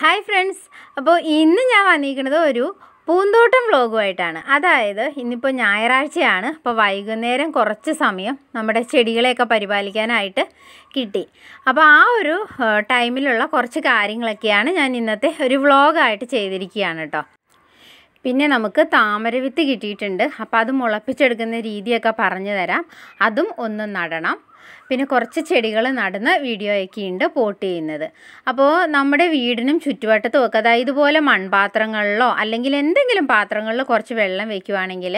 hi friends അപ്പോൾ ഇന്ന് ഞാൻ വന്നിരിക്കുന്നത് ഒരു പൂന്തോട്ടം വ്ളോഗുമായിട്ടാണ് അതായത് ഇന്നിപ്പോൾ ഞായറാഴ്ചയാണ് അപ്പോൾ വൈകുന്നേരം കുറച്ച് സമയം നമ്മുടെ ചെടികളെയൊക്കെ പരിപാലിക്കാനായിട്ട് കിട്ടി അപ്പോൾ ആ ഒരു ടൈമിലുള്ള കുറച്ച് കാര്യങ്ങളൊക്കെയാണ് ഞാൻ ഇന്നത്തെ ഒരു വ്ളോഗായിട്ട് ചെയ്തിരിക്കുകയാണ് കേട്ടോ പിന്നെ നമുക്ക് താമരവിത്ത് കിട്ടിയിട്ടുണ്ട് അപ്പോൾ അത് മുളപ്പിച്ചെടുക്കുന്ന രീതിയൊക്കെ പറഞ്ഞു തരാം അതും ഒന്ന് നടണം പിന്നെ കുറച്ച് ചെടികൾ നടുന്ന വീഡിയോയൊക്കെ ഉണ്ട് പോട്ട് ചെയ്യുന്നത് അപ്പോൾ നമ്മുടെ വീടിനും ചുറ്റുവട്ടത്തും ഒക്കെ അതായത് ഇതുപോലെ മൺപാത്രങ്ങളിലോ അല്ലെങ്കിൽ എന്തെങ്കിലും പാത്രങ്ങളിൽ കുറച്ച് വെള്ളം വെക്കുവാണെങ്കിൽ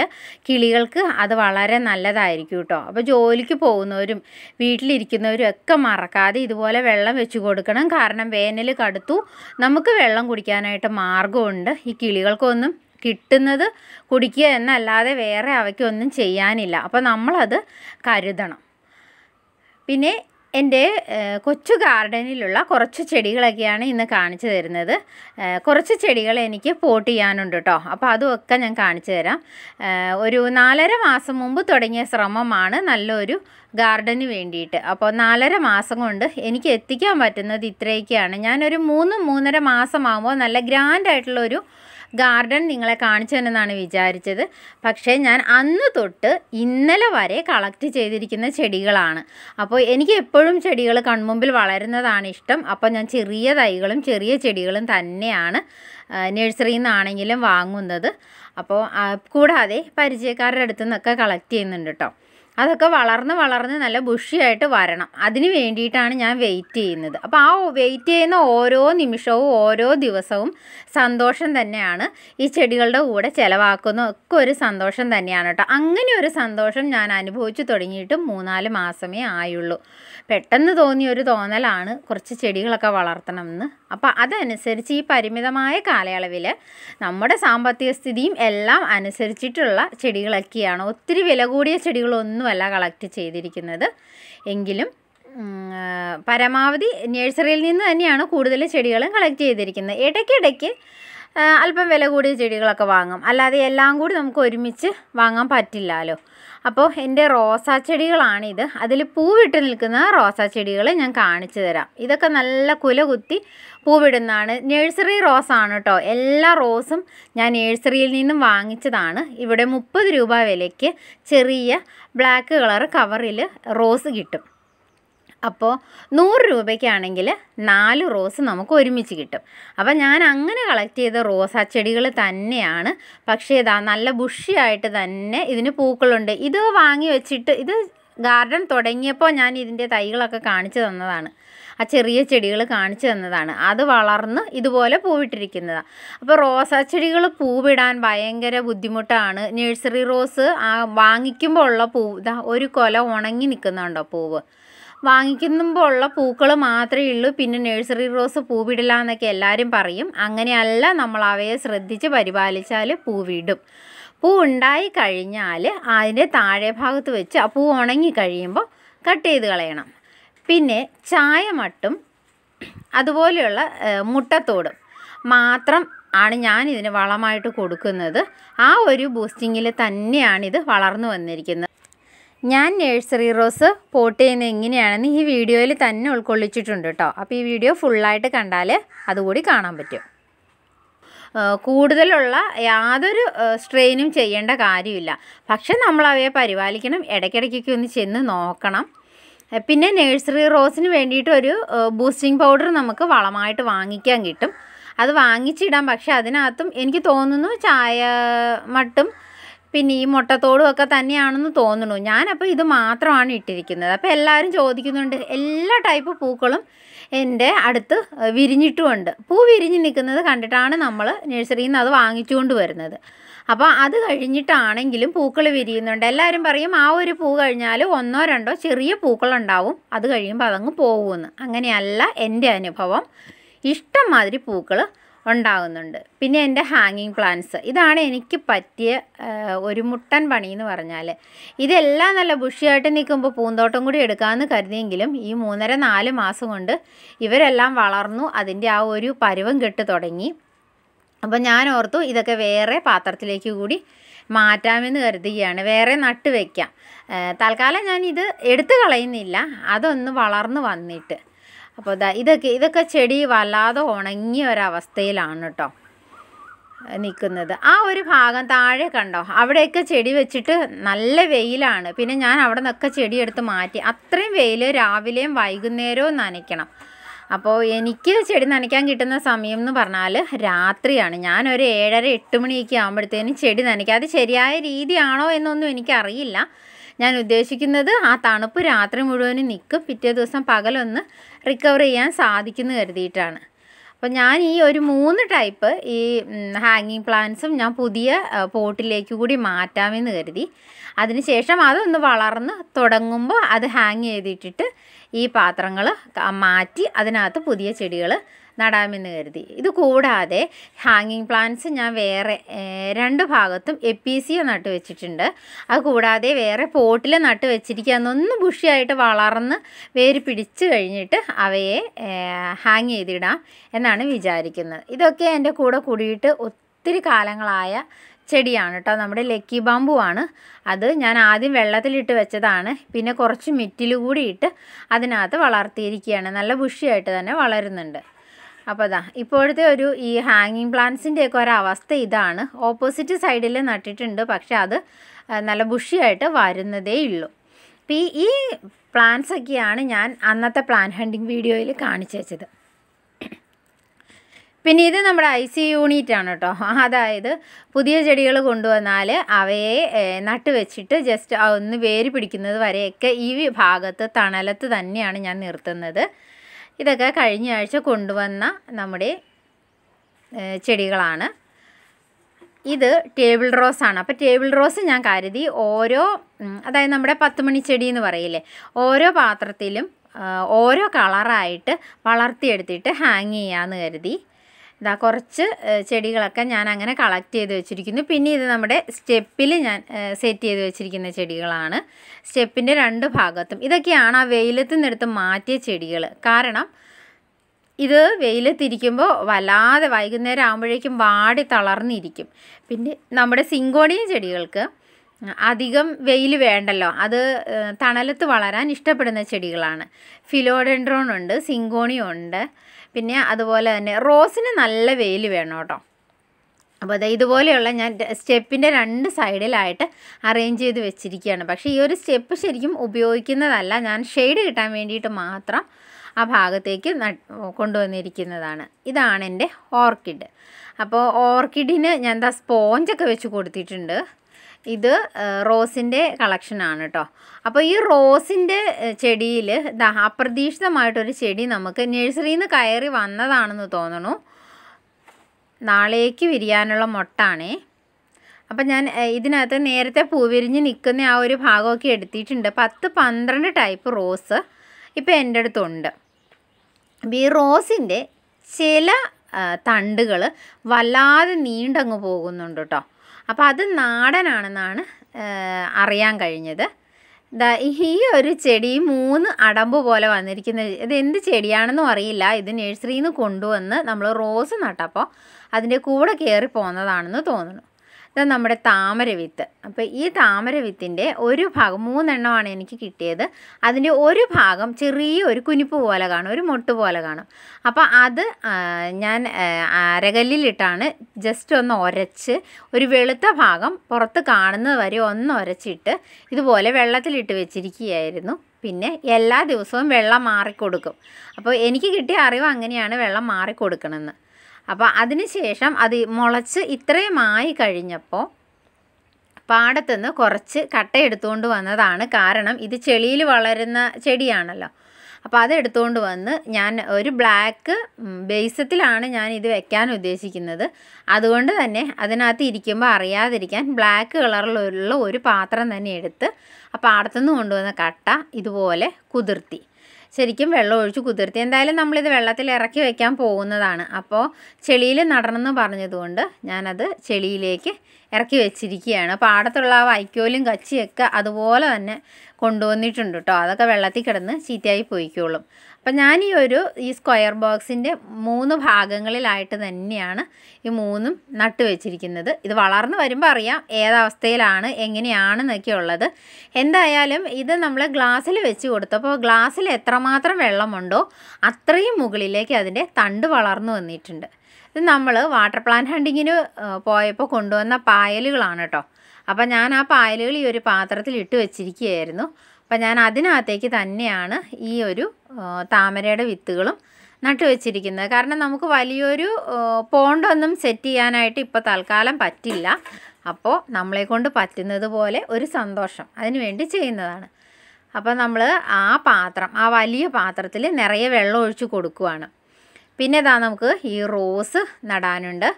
കിളികൾക്ക് അത് വളരെ നല്ലതായിരിക്കും കേട്ടോ അപ്പോൾ ജോലിക്ക് പോകുന്നവരും വീട്ടിലിരിക്കുന്നവരും ഒക്കെ മറക്കാതെ ഇതുപോലെ വെള്ളം വെച്ച് കൊടുക്കണം കാരണം വേനൽ കടുത്തു നമുക്ക് വെള്ളം കുടിക്കാനായിട്ട് മാർഗമുണ്ട് ഈ കിളികൾക്കൊന്നും കിട്ടുന്നത് കുടിക്കുക എന്നല്ലാതെ വേറെ അവയ്ക്കൊന്നും ചെയ്യാനില്ല അപ്പോൾ നമ്മളത് കരുതണം പിന്നെ എൻ്റെ കൊച്ചു ഗാർഡനിലുള്ള കുറച്ച് ചെടികളൊക്കെയാണ് ഇന്ന് കാണിച്ചു തരുന്നത് കുറച്ച് ചെടികൾ എനിക്ക് പോട്ട് ചെയ്യാനുണ്ട് കേട്ടോ അപ്പോൾ അതുമൊക്കെ ഞാൻ കാണിച്ചു തരാം ഒരു നാലര മാസം മുമ്പ് തുടങ്ങിയ ശ്രമമാണ് നല്ലൊരു ഗാർഡന് വേണ്ടിയിട്ട് അപ്പോൾ നാലര മാസം കൊണ്ട് എനിക്ക് എത്തിക്കാൻ പറ്റുന്നത് ഇത്രയൊക്കെയാണ് ഞാനൊരു മൂന്ന് മൂന്നര മാസമാകുമ്പോൾ നല്ല ഗ്രാൻഡായിട്ടുള്ളൊരു ഗാർഡൻ നിങ്ങളെ കാണിച്ചു തന്നെന്നാണ് വിചാരിച്ചത് പക്ഷേ ഞാൻ അന്ന് തൊട്ട് ഇന്നലെ വരെ കളക്ട് ചെയ്തിരിക്കുന്ന ചെടികളാണ് അപ്പോൾ എനിക്ക് എപ്പോഴും ചെടികൾ കൺമുമ്പിൽ വളരുന്നതാണ് ഇഷ്ടം അപ്പോൾ ഞാൻ ചെറിയ തൈകളും ചെറിയ ചെടികളും തന്നെയാണ് നഴ്സറിയിൽ നിന്നാണെങ്കിലും വാങ്ങുന്നത് അപ്പോൾ കൂടാതെ പരിചയക്കാരുടെ അടുത്തു നിന്നൊക്കെ കളക്ട് ചെയ്യുന്നുണ്ട് കേട്ടോ അതൊക്കെ വളർന്ന് വളർന്ന് നല്ല ബുഷിയായിട്ട് വരണം അതിന് വേണ്ടിയിട്ടാണ് ഞാൻ വെയിറ്റ് ചെയ്യുന്നത് അപ്പോൾ ആ വെയിറ്റ് ചെയ്യുന്ന ഓരോ നിമിഷവും ഓരോ ദിവസവും സന്തോഷം തന്നെയാണ് ഈ ചെടികളുടെ കൂടെ ചിലവാക്കുന്ന ഒക്കെ ഒരു സന്തോഷം തന്നെയാണ് കേട്ടോ അങ്ങനെ ഒരു സന്തോഷം ഞാൻ അനുഭവിച്ചു തുടങ്ങിയിട്ട് മൂന്നാല് മാസമേ ആയുള്ളൂ പെട്ടെന്ന് തോന്നിയ ഒരു തോന്നലാണ് കുറച്ച് ചെടികളൊക്കെ വളർത്തണം എന്ന് അപ്പോൾ അതനുസരിച്ച് ഈ പരിമിതമായ കാലയളവിൽ നമ്മുടെ സാമ്പത്തിക സ്ഥിതിയും എല്ലാം അനുസരിച്ചിട്ടുള്ള ചെടികളൊക്കെയാണ് ഒത്തിരി വില കൂടിയ ചെടികളൊന്നും ഒന്നുമല്ല കളക്ട് ചെയ്തിരിക്കുന്നത് എങ്കിലും പരമാവധി നഴ്സറിയിൽ നിന്ന് തന്നെയാണ് കൂടുതൽ ചെടികളും കളക്ട് ചെയ്തിരിക്കുന്നത് ഇടയ്ക്കിടയ്ക്ക് അല്പം വില കൂടിയ ചെടികളൊക്കെ വാങ്ങും അല്ലാതെ എല്ലാം കൂടി നമുക്ക് ഒരുമിച്ച് വാങ്ങാൻ പറ്റില്ലല്ലോ അപ്പോൾ എൻ്റെ റോസാ ചെടികളാണിത് അതിൽ പൂവിട്ട് നിൽക്കുന്ന റോസാ ചെടികൾ ഞാൻ കാണിച്ചു തരാം ഇതൊക്കെ നല്ല കുല കുത്തി പൂവിടുന്നതാണ് നേഴ്സറി റോസാണ് കേട്ടോ എല്ലാ റോസും ഞാൻ നഴ്സറിയിൽ നിന്നും വാങ്ങിച്ചതാണ് ഇവിടെ മുപ്പത് രൂപ വിലയ്ക്ക് ചെറിയ ബ്ലാക്ക് കളർ കവറിൽ റോസ് കിട്ടും അപ്പോൾ നൂറ് രൂപയ്ക്കാണെങ്കിൽ നാല് റോസ് നമുക്ക് ഒരുമിച്ച് കിട്ടും അപ്പോൾ ഞാൻ അങ്ങനെ കളക്ട് ചെയ്ത റോസ് ആ ചെടികൾ തന്നെയാണ് പക്ഷേ ഇതാ നല്ല ബുഷിയായിട്ട് തന്നെ ഇതിന് പൂക്കളുണ്ട് ഇത് വാങ്ങി വെച്ചിട്ട് ഇത് ഗാർഡൻ തുടങ്ങിയപ്പോൾ ഞാൻ ഇതിൻ്റെ തൈകളൊക്കെ കാണിച്ചു തന്നതാണ് ആ ചെറിയ ചെടികൾ കാണിച്ചു തന്നതാണ് അത് വളർന്ന് ഇതുപോലെ പൂവിട്ടിരിക്കുന്നതാണ് അപ്പോൾ റോസാ ചെടികൾ പൂവിടാൻ ഭയങ്കര ബുദ്ധിമുട്ടാണ് നഴ്സറി റോസ് ആ വാങ്ങിക്കുമ്പോൾ ഉള്ള പൂവ് ഇതാ ഒരു കൊല ഉണങ്ങി നിൽക്കുന്നുണ്ടോ പൂവ് വാങ്ങിക്കുമ്പോൾ ഉള്ള പൂക്കൾ മാത്രമേ ഉള്ളൂ പിന്നെ നഴ്സറി റോസ് പൂവിടില്ല എന്നൊക്കെ എല്ലാവരും പറയും അങ്ങനെയല്ല നമ്മൾ അവയെ ശ്രദ്ധിച്ച് പരിപാലിച്ചാൽ പൂവിടും പൂ ഉണ്ടായി കഴിഞ്ഞാൽ അതിൻ്റെ താഴെ ഭാഗത്ത് വെച്ച് ആ പൂ ഉണങ്ങി കഴിയുമ്പോൾ കട്ട് ചെയ്ത് കളയണം പിന്നെ ചായമട്ടും അതുപോലെയുള്ള മുട്ടത്തോടും മാത്രം ആണ് ഞാൻ ഇതിന് വളമായിട്ട് കൊടുക്കുന്നത് ആ ഒരു ബൂസ്റ്റിങ്ങിൽ ഇത് വളർന്നു വന്നിരിക്കുന്നത് ഞാൻ നേഴ്സറി റോസ് പോട്ട് ചെയ്യുന്നത് എങ്ങനെയാണെന്ന് ഈ വീഡിയോയിൽ തന്നെ ഉൾക്കൊള്ളിച്ചിട്ടുണ്ട് കേട്ടോ അപ്പോൾ ഈ വീഡിയോ ഫുള്ളായിട്ട് കണ്ടാൽ അതുകൂടി കാണാൻ പറ്റും കൂടുതലുള്ള യാതൊരു സ്ട്രെയിനും ചെയ്യേണ്ട കാര്യമില്ല പക്ഷെ നമ്മൾ അവയെ പരിപാലിക്കണം ഇടയ്ക്കിടയ്ക്കൊക്കെ ഒന്ന് ചെന്ന് നോക്കണം പിന്നെ നഴ്സറി റോസിന് വേണ്ടിയിട്ട് ഒരു ബൂസ്റ്റിംഗ് പൗഡർ നമുക്ക് വളമായിട്ട് വാങ്ങിക്കാൻ കിട്ടും അത് വാങ്ങിച്ചിടാം പക്ഷേ അതിനകത്തും എനിക്ക് തോന്നുന്നു ചായ മട്ടും പിന്നെ ഈ മുട്ടത്തോടും ഒക്കെ തന്നെയാണെന്ന് തോന്നുന്നു ഞാനപ്പോൾ ഇത് മാത്രമാണ് ഇട്ടിരിക്കുന്നത് അപ്പോൾ എല്ലാവരും ചോദിക്കുന്നുണ്ട് എല്ലാ ടൈപ്പ് പൂക്കളും എൻ്റെ അടുത്ത് വിരിഞ്ഞിട്ടുമുണ്ട് പൂ വിരിഞ്ഞ് നിൽക്കുന്നത് കണ്ടിട്ടാണ് നമ്മൾ നഴ്സറിയിൽ നിന്ന് അത് വാങ്ങിച്ചുകൊണ്ട് വരുന്നത് അപ്പോൾ അത് കഴിഞ്ഞിട്ടാണെങ്കിലും പൂക്കൾ വിരിയുന്നുണ്ട് എല്ലാവരും പറയും ആ ഒരു പൂ കഴിഞ്ഞാൽ ഒന്നോ രണ്ടോ ചെറിയ പൂക്കളുണ്ടാവും അത് കഴിയുമ്പോൾ അതങ്ങ് പോകുമെന്ന് അങ്ങനെയല്ല എൻ്റെ അനുഭവം ഇഷ്ടംമാതിരി പൂക്കൾ ഉണ്ടാകുന്നുണ്ട് പിന്നെ എൻ്റെ ഹാങ്ങിങ് പ്ലാന്റ്സ് ഇതാണ് എനിക്ക് പറ്റിയ ഒരു മുട്ടൻ പണി എന്ന് പറഞ്ഞാൽ ഇതെല്ലാം നല്ല ബുഷിയായിട്ട് നിൽക്കുമ്പോൾ പൂന്തോട്ടം കൂടി എടുക്കാമെന്ന് കരുതിയെങ്കിലും ഈ മൂന്നര നാല് മാസം കൊണ്ട് ഇവരെല്ലാം വളർന്നു അതിൻ്റെ ആ ഒരു പരുവം കെട്ട് തുടങ്ങി അപ്പം ഞാൻ ഓർത്തു ഇതൊക്കെ വേറെ പാത്രത്തിലേക്ക് കൂടി മാറ്റാമെന്ന് കരുതുകയാണ് വേറെ നട്ട് വയ്ക്കാം തൽക്കാലം ഞാൻ ഇത് എടുത്തു കളയുന്നില്ല അതൊന്ന് വളർന്നു വന്നിട്ട് അപ്പോൾ ഇതാ ഇതൊക്കെ ഇതൊക്കെ ചെടി വല്ലാതെ ഉണങ്ങിയ ഒരവസ്ഥയിലാണ് കേട്ടോ നിൽക്കുന്നത് ആ ഒരു ഭാഗം താഴെ കണ്ടോ അവിടെയൊക്കെ ചെടി വെച്ചിട്ട് നല്ല വെയിലാണ് പിന്നെ ഞാൻ അവിടെ നിന്നൊക്കെ ചെടി എടുത്ത് മാറ്റി അത്രയും വെയിൽ രാവിലെയും വൈകുന്നേരവും നനയ്ക്കണം അപ്പോൾ എനിക്ക് ചെടി നനയ്ക്കാൻ കിട്ടുന്ന സമയം എന്ന് പറഞ്ഞാൽ രാത്രിയാണ് ഞാനൊരു ഏഴര എട്ട് മണിയൊക്കെ ആകുമ്പോഴത്തേനും ചെടി നനയ്ക്കുക അത് ശരിയായ രീതിയാണോ എന്നൊന്നും എനിക്കറിയില്ല ഞാൻ ഉദ്ദേശിക്കുന്നത് ആ തണുപ്പ് രാത്രി മുഴുവനും നിൽക്കും പിറ്റേ ദിവസം പകലൊന്ന് റിക്കവർ ചെയ്യാൻ സാധിക്കുന്നു കരുതിയിട്ടാണ് അപ്പോൾ ഞാൻ ഈ ഒരു മൂന്ന് ടൈപ്പ് ഈ ഹാങ്ങിങ് പ്ലാന്റ്സും ഞാൻ പുതിയ പോട്ടിലേക്ക് കൂടി മാറ്റാമെന്ന് കരുതി അതിനുശേഷം അതൊന്ന് വളർന്ന് തുടങ്ങുമ്പോൾ അത് ഹാങ് ചെയ്തിട്ടിട്ട് ഈ പാത്രങ്ങൾ മാറ്റി അതിനകത്ത് പുതിയ ചെടികൾ നടാമെന്ന് കരുതി ഇത് കൂടാതെ ഹാങ്ങിങ് പ്ലാന്റ്സ് ഞാൻ വേറെ രണ്ട് ഭാഗത്തും എപ്പീസിയ നട്ട് വെച്ചിട്ടുണ്ട് അത് കൂടാതെ വേറെ പോട്ടിൽ നട്ട് വെച്ചിരിക്കുക എന്നൊന്ന് ബുഷിയായിട്ട് വളർന്ന് വേര് പിടിച്ചു കഴിഞ്ഞിട്ട് അവയെ ഹാങ് ചെയ്തിടാം എന്നാണ് വിചാരിക്കുന്നത് ഇതൊക്കെ എൻ്റെ കൂടെ കൂടിയിട്ട് ഒത്തിരി കാലങ്ങളായ ചെടിയാണ് കേട്ടോ നമ്മുടെ ലക്കി ബാമ്പു ആണ് അത് ഞാൻ ആദ്യം വെള്ളത്തിലിട്ട് വെച്ചതാണ് പിന്നെ കുറച്ച് മിറ്റിൽ കൂടി ഇട്ട് അതിനകത്ത് വളർത്തിയിരിക്കുകയാണ് നല്ല ബുഷിയായിട്ട് തന്നെ വളരുന്നുണ്ട് അപ്പോൾ അതാ ഇപ്പോഴത്തെ ഒരു ഈ ഹാങ്ങിങ് പ്ലാന്റ്സിൻ്റെയൊക്കെ ഒരവസ്ഥ ഇതാണ് ഓപ്പോസിറ്റ് സൈഡിൽ നട്ടിട്ടുണ്ട് പക്ഷെ അത് നല്ല ബുഷിയായിട്ട് വരുന്നതേ ഉള്ളൂ അപ്പോൾ ഈ ഈ പ്ലാന്റ്സൊക്കെയാണ് ഞാൻ അന്നത്തെ പ്ലാൻ ഹണ്ടിങ് വീഡിയോയിൽ കാണിച്ചു വെച്ചത് പിന്നെ ഇത് നമ്മുടെ ഐ സി യൂണിറ്റ് ആണ് കേട്ടോ അതായത് പുതിയ ചെടികൾ കൊണ്ടുവന്നാൽ അവയെ നട്ടുവെച്ചിട്ട് ജസ്റ്റ് ഒന്ന് വേര് പിടിക്കുന്നത് വരെയൊക്കെ ഈ ഭാഗത്ത് തണലത്ത് തന്നെയാണ് ഞാൻ നിർത്തുന്നത് ഇതൊക്കെ കഴിഞ്ഞ ആഴ്ച കൊണ്ടുവന്ന നമ്മുടെ ചെടികളാണ് ഇത് ടേബിൾ റോസ് ആണ് അപ്പോൾ ടേബിൾ റോസ് ഞാൻ കരുതി ഓരോ അതായത് നമ്മുടെ പത്തുമണി ചെടി എന്ന് പറയില്ലേ ഓരോ പാത്രത്തിലും ഓരോ കളറായിട്ട് വളർത്തിയെടുത്തിട്ട് ഹാങ് ചെയ്യാമെന്ന് കരുതി ഇതാ കുറച്ച് ചെടികളൊക്കെ ഞാൻ അങ്ങനെ കളക്ട് ചെയ്ത് വെച്ചിരിക്കുന്നു പിന്നെ ഇത് നമ്മുടെ സ്റ്റെപ്പിൽ ഞാൻ സെറ്റ് ചെയ്ത് വെച്ചിരിക്കുന്ന ചെടികളാണ് സ്റ്റെപ്പിൻ്റെ രണ്ട് ഭാഗത്തും ഇതൊക്കെയാണ് ആ വെയിലത്ത് നിന്നെടുത്ത് മാറ്റിയ ചെടികൾ കാരണം ഇത് വെയിലത്തിരിക്കുമ്പോൾ വല്ലാതെ വൈകുന്നേരം ആകുമ്പോഴേക്കും വാടി തളർന്നിരിക്കും പിന്നെ നമ്മുടെ സിങ്കോണിയ ചെടികൾക്ക് അധികം വെയിൽ വേണ്ടല്ലോ അത് തണലത്ത് വളരാൻ ഇഷ്ടപ്പെടുന്ന ചെടികളാണ് ഫിലോഡെൻഡ്രോൺ ഉണ്ട് സിങ്കോണിയുണ്ട് പിന്നെ അതുപോലെ തന്നെ റോസിന് നല്ല വെയിൽ വേണം കേട്ടോ അപ്പോൾ അത് ഇതുപോലെയുള്ള ഞാൻ സ്റ്റെപ്പിൻ്റെ രണ്ട് സൈഡിലായിട്ട് അറേഞ്ച് ചെയ്ത് വെച്ചിരിക്കുകയാണ് പക്ഷേ ഈ ഒരു സ്റ്റെപ്പ് ശരിക്കും ഉപയോഗിക്കുന്നതല്ല ഞാൻ ഷെയ്ഡ് കിട്ടാൻ വേണ്ടിയിട്ട് മാത്രം ആ ഭാഗത്തേക്ക് കൊണ്ടുവന്നിരിക്കുന്നതാണ് ഇതാണ് എൻ്റെ ഓർക്കിഡ് അപ്പോൾ ഓർക്കിഡിന് ഞാൻ എന്താ സ്പോഞ്ചൊക്കെ വെച്ച് കൊടുത്തിട്ടുണ്ട് ഇത് റോസിൻ്റെ കളക്ഷനാണ് കേട്ടോ അപ്പോൾ ഈ റോസിൻ്റെ ചെടിയിൽ അപ്രതീക്ഷിതമായിട്ടൊരു ചെടി നമുക്ക് നഴ്സറിയിൽ നിന്ന് കയറി വന്നതാണെന്ന് തോന്നണു നാളേക്ക് വിരിയാനുള്ള മുട്ടാണേ അപ്പം ഞാൻ ഇതിനകത്ത് നേരത്തെ പൂവിരിഞ്ഞ് നിൽക്കുന്ന ആ ഒരു ഭാഗമൊക്കെ എടുത്തിട്ടുണ്ട് പത്ത് പന്ത്രണ്ട് ടൈപ്പ് റോസ് ഇപ്പം എൻ്റെ അടുത്തുണ്ട് അപ്പം ഈ റോസിൻ്റെ ചില തണ്ടുകൾ വല്ലാതെ നീണ്ടങ്ങ് പോകുന്നുണ്ട് കേട്ടോ അപ്പോൾ അത് നാടനാണെന്നാണ് അറിയാൻ കഴിഞ്ഞത് ഈ ഒരു ചെടി മൂന്ന് അടമ്പ് പോലെ വന്നിരിക്കുന്ന ഇത് എന്ത് ചെടിയാണെന്നും അറിയില്ല ഇത് നഴ്സറിയിൽ നിന്ന് കൊണ്ടുവന്ന് നമ്മൾ റോസ് നട്ടപ്പോൾ അതിൻ്റെ കൂടെ കയറി പോകുന്നതാണെന്ന് തോന്നുന്നു ഇത് നമ്മുടെ താമര വിത്ത് അപ്പോൾ ഈ താമര വിത്തിൻ്റെ ഒരു ഭാഗം മൂന്നെണ്ണമാണ് എനിക്ക് കിട്ടിയത് അതിൻ്റെ ഒരു ഭാഗം ചെറിയ ഒരു കുനിപ്പ് പോലെ കാണും ഒരു മൊട്ട് പോലെ കാണും അപ്പോൾ അത് ഞാൻ അരകല്ലിലിട്ടാണ് ജസ്റ്റ് ഒന്ന് ഒരച്ച് ഒരു വെളുത്ത ഭാഗം പുറത്ത് കാണുന്നത് വരെ ഒന്ന് ഒരച്ചിട്ട് ഇതുപോലെ വെള്ളത്തിലിട്ട് വെച്ചിരിക്കുകയായിരുന്നു പിന്നെ എല്ലാ ദിവസവും വെള്ളം മാറിക്കൊടുക്കും അപ്പോൾ എനിക്ക് കിട്ടിയ അറിവ് അങ്ങനെയാണ് വെള്ളം മാറിക്കൊടുക്കണമെന്ന് അപ്പോൾ ശേഷം അത് മുളച്ച് ഇത്രയുമായി കഴിഞ്ഞപ്പോൾ പാടത്തുനിന്ന് കുറച്ച് കട്ട എടുത്തുകൊണ്ട് വന്നതാണ് കാരണം ഇത് ചെളിയിൽ വളരുന്ന ചെടിയാണല്ലോ അപ്പോൾ അത് എടുത്തുകൊണ്ട് വന്ന് ഞാൻ ഒരു ബ്ലാക്ക് ബേസത്തിലാണ് ഞാൻ ഇത് വെക്കാൻ ഉദ്ദേശിക്കുന്നത് അതുകൊണ്ട് തന്നെ അതിനകത്ത് ഇരിക്കുമ്പോൾ അറിയാതിരിക്കാൻ ബ്ലാക്ക് കളറിലുള്ള ഒരു പാത്രം തന്നെ എടുത്ത് ആ പാടത്തുനിന്ന് കൊണ്ടുവന്ന കട്ട ഇതുപോലെ കുതിർത്തി ശരിക്കും വെള്ളം ഒഴിച്ച് കുതിർത്തി എന്തായാലും നമ്മളിത് വെള്ളത്തിൽ ഇറക്കി വയ്ക്കാൻ പോകുന്നതാണ് അപ്പോൾ ചെളിയിൽ നടണമെന്ന് പറഞ്ഞതുകൊണ്ട് ഞാനത് ചെളിയിലേക്ക് ഇറക്കി വെച്ചിരിക്കുകയാണ് പാടത്തുള്ള ആ വൈക്കോലും കച്ചിയൊക്കെ അതുപോലെ തന്നെ കൊണ്ടുവന്നിട്ടുണ്ട് കേട്ടോ അതൊക്കെ വെള്ളത്തിൽ കിടന്ന് ചീത്തയായി പോയിക്കോളും അപ്പം ഞാൻ ഈ ഒരു ഈ സ്ക്വയർ ബോക്സിൻ്റെ മൂന്ന് ഭാഗങ്ങളിലായിട്ട് തന്നെയാണ് ഈ മൂന്നും നട്ട് വെച്ചിരിക്കുന്നത് ഇത് വളർന്നു വരുമ്പോൾ അറിയാം ഏതവസ്ഥയിലാണ് എങ്ങനെയാണെന്നൊക്കെ ഉള്ളത് എന്തായാലും ഇത് നമ്മൾ ഗ്ലാസ്സിൽ വെച്ച് കൊടുത്തപ്പോൾ ഗ്ലാസ്സിൽ എത്രമാത്രം വെള്ളമുണ്ടോ അത്രയും മുകളിലേക്ക് അതിൻ്റെ തണ്ട് വളർന്നു വന്നിട്ടുണ്ട് ഇത് നമ്മൾ വാട്ടർ പ്ലാന്റ് ഹണ്ടിങ്ങിന് പോയപ്പോൾ കൊണ്ടുവന്ന പായലുകളാണ് കേട്ടോ അപ്പം ഞാൻ ആ പായലുകൾ ഈ ഒരു പാത്രത്തിൽ ഇട്ട് വെച്ചിരിക്കുകയായിരുന്നു അപ്പം ഞാൻ അതിനകത്തേക്ക് തന്നെയാണ് ഈ ഒരു താമരയുടെ വിത്തുകളും നട്ടു കാരണം നമുക്ക് വലിയൊരു പോണ്ടൊന്നും സെറ്റ് ചെയ്യാനായിട്ട് ഇപ്പോൾ തൽക്കാലം പറ്റില്ല അപ്പോൾ നമ്മളെ കൊണ്ട് പറ്റുന്നത് പോലെ ഒരു സന്തോഷം അതിനു വേണ്ടി ചെയ്യുന്നതാണ് അപ്പോൾ നമ്മൾ ആ പാത്രം ആ വലിയ പാത്രത്തിൽ നിറയെ വെള്ളം ഒഴിച്ച് കൊടുക്കുവാണ് പിന്നെ ഇതാ നമുക്ക് ഈ റോസ് നടാനുണ്ട്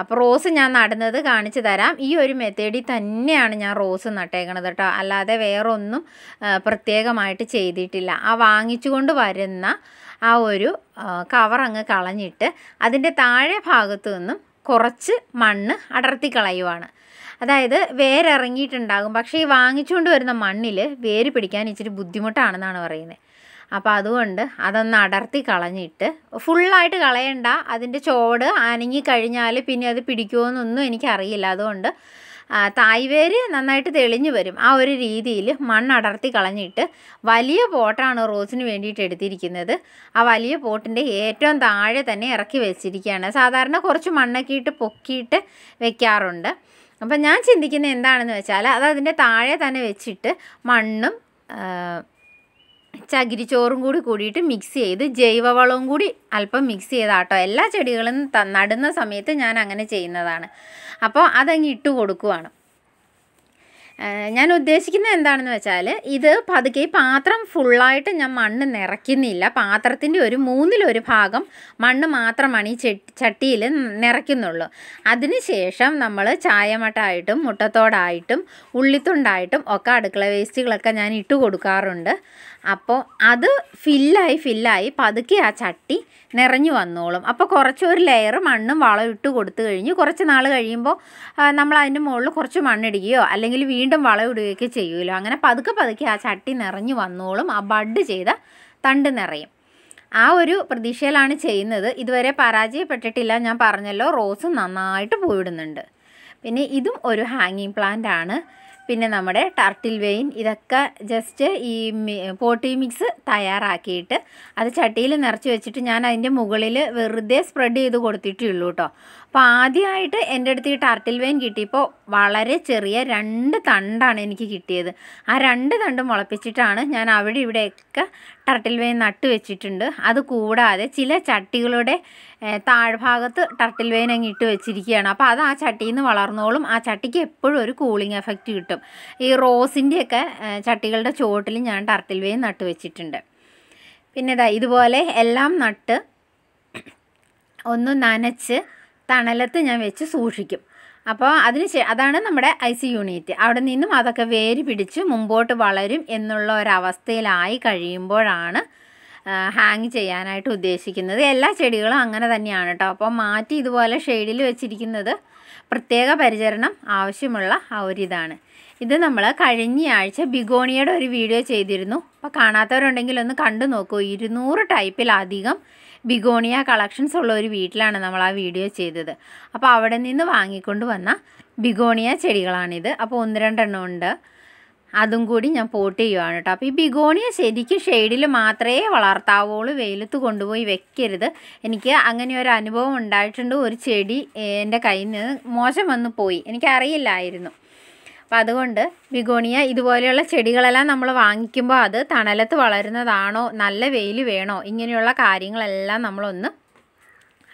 അപ്പോൾ റോസ് ഞാൻ നടുന്നത് കാണിച്ചു തരാം ഈ ഒരു മെത്തേഡിൽ തന്നെയാണ് ഞാൻ റോസ് നട്ടേക്കണത് കേട്ടോ അല്ലാതെ വേറൊന്നും പ്രത്യേകമായിട്ട് ചെയ്തിട്ടില്ല ആ വാങ്ങിച്ചുകൊണ്ട് വരുന്ന ആ ഒരു കവർ അങ്ങ് കളഞ്ഞിട്ട് അതിൻ്റെ താഴെ ഭാഗത്തു നിന്നും കുറച്ച് മണ്ണ് അടർത്തി കളയുവാണ് അതായത് വേരിറങ്ങിയിട്ടുണ്ടാകും പക്ഷേ ഈ വാങ്ങിച്ചുകൊണ്ട് വരുന്ന മണ്ണിൽ വേര് പിടിക്കാൻ ഇച്ചിരി ബുദ്ധിമുട്ടാണെന്നാണ് പറയുന്നത് അപ്പോൾ അതുകൊണ്ട് അതൊന്ന് അടർത്തി കളഞ്ഞിട്ട് ഫുള്ളായിട്ട് കളയണ്ട അതിൻ്റെ ചോട് അനങ്ങിക്കഴിഞ്ഞാൽ കഴിഞ്ഞാൽ പിന്നെ അത് പിടിക്കുമോയെന്നൊന്നും എനിക്കറിയില്ല അതുകൊണ്ട് തായ്വേര് നന്നായിട്ട് തെളിഞ്ഞു വരും ആ ഒരു രീതിയിൽ മണ്ണടർത്തി കളഞ്ഞിട്ട് വലിയ പോട്ടാണ് റോസിന് വേണ്ടിയിട്ട് എടുത്തിരിക്കുന്നത് ആ വലിയ പോട്ടിൻ്റെ ഏറ്റവും താഴെ തന്നെ ഇറക്കി വെച്ചിരിക്കുകയാണ് സാധാരണ കുറച്ച് മണ്ണൊക്കെ ഇട്ട് പൊക്കിയിട്ട് വെക്കാറുണ്ട് അപ്പം ഞാൻ ചിന്തിക്കുന്നത് എന്താണെന്ന് വെച്ചാൽ അത് അതിൻ്റെ താഴെ തന്നെ വെച്ചിട്ട് മണ്ണും ചോറും കൂടി കൂടിയിട്ട് മിക്സ് ചെയ്ത് ജൈവവളവും കൂടി അല്പം മിക്സ് ചെയ്താട്ടോ എല്ലാ ചെടികളും നടുന്ന സമയത്ത് ഞാൻ അങ്ങനെ ചെയ്യുന്നതാണ് അപ്പോൾ അതങ്ങ് ഇട്ട് കൊടുക്കുവാണ് ഞാൻ ഉദ്ദേശിക്കുന്നത് എന്താണെന്ന് വെച്ചാൽ ഇത് പതുക്കെ പാത്രം ഫുള്ളായിട്ട് ഞാൻ മണ്ണ് നിറയ്ക്കുന്നില്ല പാത്രത്തിൻ്റെ ഒരു മൂന്നിലൊരു ഭാഗം മണ്ണ് മാത്രമാണ് ഈ ചട്ടിയിൽ നിറയ്ക്കുന്നുള്ളൂ ശേഷം നമ്മൾ ചായമട്ടായിട്ടും മുട്ടത്തോടായിട്ടും ഉള്ളിത്തുണ്ടായിട്ടും ഒക്കെ അടുക്കള വേസ്റ്റുകളൊക്കെ ഞാൻ ഇട്ട് കൊടുക്കാറുണ്ട് അപ്പോൾ അത് ഫില്ലായി ഫില്ലായി പതുക്കെ ആ ചട്ടി നിറഞ്ഞു വന്നോളും അപ്പോൾ കുറച്ച് ഒരു ലെയർ മണ്ണും വളം ഇട്ട് കൊടുത്തു കഴിഞ്ഞ് കുറച്ച് നാൾ കഴിയുമ്പോൾ നമ്മൾ അതിൻ്റെ മുകളിൽ കുറച്ച് മണ്ണിടുകയോ അല്ലെങ്കിൽ വീണ്ടും വളം ഇടുകയൊക്കെ ചെയ്യുമല്ലോ അങ്ങനെ പതുക്കെ പതുക്കെ ആ ചട്ടി നിറഞ്ഞു വന്നോളും ആ ബഡ് ചെയ്ത തണ്ട് നിറയും ആ ഒരു പ്രതീക്ഷയിലാണ് ചെയ്യുന്നത് ഇതുവരെ പരാജയപ്പെട്ടിട്ടില്ല ഞാൻ പറഞ്ഞല്ലോ റോസ് നന്നായിട്ട് പൂവിടുന്നുണ്ട് പിന്നെ ഇതും ഒരു ഹാങ്ങിങ് പ്ലാന്റ് ആണ് പിന്നെ നമ്മുടെ ടർട്ടിൽ വെയിൻ ഇതൊക്കെ ജസ്റ്റ് ഈ പോട്ടി മിക്സ് തയ്യാറാക്കിയിട്ട് അത് ചട്ടിയിൽ നിറച്ച് വെച്ചിട്ട് ഞാൻ അതിൻ്റെ മുകളിൽ വെറുതെ സ്പ്രെഡ് ചെയ്ത് കൊടുത്തിട്ടേ ഉള്ളൂ കേട്ടോ അപ്പോൾ ആദ്യമായിട്ട് എൻ്റെ അടുത്ത് ഈ ടർട്ടിൽ വെയിൻ കിട്ടിയപ്പോൾ വളരെ ചെറിയ രണ്ട് തണ്ടാണ് എനിക്ക് കിട്ടിയത് ആ രണ്ട് തണ്ട് മുളപ്പിച്ചിട്ടാണ് ഞാൻ അവിടെ ഇവിടെയൊക്കെ ടർട്ടിൽ വെയിൻ നട്ട് വെച്ചിട്ടുണ്ട് അത് കൂടാതെ ചില ചട്ടികളുടെ താഴ്ഭാഗത്ത് ടർട്ടിൽ വെയിൻ അങ്ങ് ഇട്ട് വെച്ചിരിക്കുകയാണ് അപ്പോൾ അത് ആ ചട്ടിയിൽ നിന്ന് വളർന്നോളും ആ ചട്ടിക്ക് എപ്പോഴും ഒരു കൂളിംഗ് എഫക്റ്റ് കിട്ടും ഈ റോസിൻ്റെയൊക്കെ ചട്ടികളുടെ ചുവട്ടിൽ ഞാൻ ടർട്ടിൽ വെയിൻ നട്ട് വെച്ചിട്ടുണ്ട് പിന്നെ ഇതാ ഇതുപോലെ എല്ലാം നട്ട് ഒന്ന് നനച്ച് തണലത്ത് ഞാൻ വെച്ച് സൂക്ഷിക്കും അപ്പോൾ അതിന് അതാണ് നമ്മുടെ ഐ സി യൂണിറ്റ് അവിടെ നിന്നും അതൊക്കെ വേര് പിടിച്ച് മുമ്പോട്ട് വളരും എന്നുള്ള ഒരവസ്ഥയിലായി കഴിയുമ്പോഴാണ് ഹാങ് ചെയ്യാനായിട്ട് ഉദ്ദേശിക്കുന്നത് എല്ലാ ചെടികളും അങ്ങനെ തന്നെയാണ് കേട്ടോ അപ്പോൾ മാറ്റി ഇതുപോലെ ഷെയ്ഡിൽ വെച്ചിരിക്കുന്നത് പ്രത്യേക പരിചരണം ആവശ്യമുള്ള ആ ഒരിതാണ് ഇത് നമ്മൾ കഴിഞ്ഞയാഴ്ച ബിഗോണിയുടെ ഒരു വീഡിയോ ചെയ്തിരുന്നു അപ്പോൾ കാണാത്തവരുണ്ടെങ്കിൽ ഒന്ന് കണ്ടു നോക്കൂ ഇരുന്നൂറ് ടൈപ്പിലധികം ബിഗോണിയ കളക്ഷൻസ് ഉള്ള ഒരു വീട്ടിലാണ് നമ്മൾ ആ വീഡിയോ ചെയ്തത് അപ്പോൾ അവിടെ നിന്ന് വാങ്ങിക്കൊണ്ട് വന്ന ബിഗോണിയ ചെടികളാണിത് അപ്പോൾ ഒന്ന് രണ്ടെണ്ണം ഉണ്ട് അതും കൂടി ഞാൻ പോട്ട് ചെയ്യുവാണ് കേട്ടോ അപ്പോൾ ഈ ബിഗോണിയ ശരിക്കും ഷെയ്ഡിൽ മാത്രമേ വളർത്താവുള്ളൂ വെയിലത്ത് കൊണ്ടുപോയി വെക്കരുത് എനിക്ക് അങ്ങനെ ഒരു അനുഭവം ഉണ്ടായിട്ടുണ്ട് ഒരു ചെടി എൻ്റെ കയ്യിൽ നിന്ന് മോശം വന്നു പോയി എനിക്കറിയില്ലായിരുന്നു അപ്പം അതുകൊണ്ട് വിഗോണിയ ഇതുപോലെയുള്ള ചെടികളെല്ലാം നമ്മൾ വാങ്ങിക്കുമ്പോൾ അത് തണലത്ത് വളരുന്നതാണോ നല്ല വെയിൽ വേണോ ഇങ്ങനെയുള്ള കാര്യങ്ങളെല്ലാം നമ്മളൊന്ന്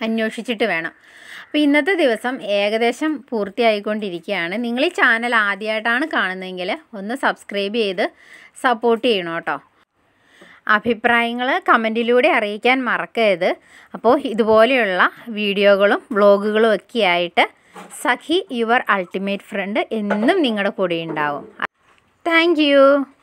അന്വേഷിച്ചിട്ട് വേണം അപ്പോൾ ഇന്നത്തെ ദിവസം ഏകദേശം പൂർത്തിയായിക്കൊണ്ടിരിക്കുകയാണ് നിങ്ങൾ ഈ ചാനൽ ആദ്യമായിട്ടാണ് കാണുന്നതെങ്കിൽ ഒന്ന് സബ്സ്ക്രൈബ് ചെയ്ത് സപ്പോർട്ട് ചെയ്യണം കേട്ടോ അഭിപ്രായങ്ങൾ കമൻറ്റിലൂടെ അറിയിക്കാൻ മറക്കരുത് അപ്പോൾ ഇതുപോലെയുള്ള വീഡിയോകളും വ്ളോഗുകളും ഒക്കെ ആയിട്ട് സഖി യുവർ അൾട്ടിമേറ്റ് ഫ്രണ്ട് എന്നും നിങ്ങളുടെ കൂടെ ഉണ്ടാവും താങ്ക്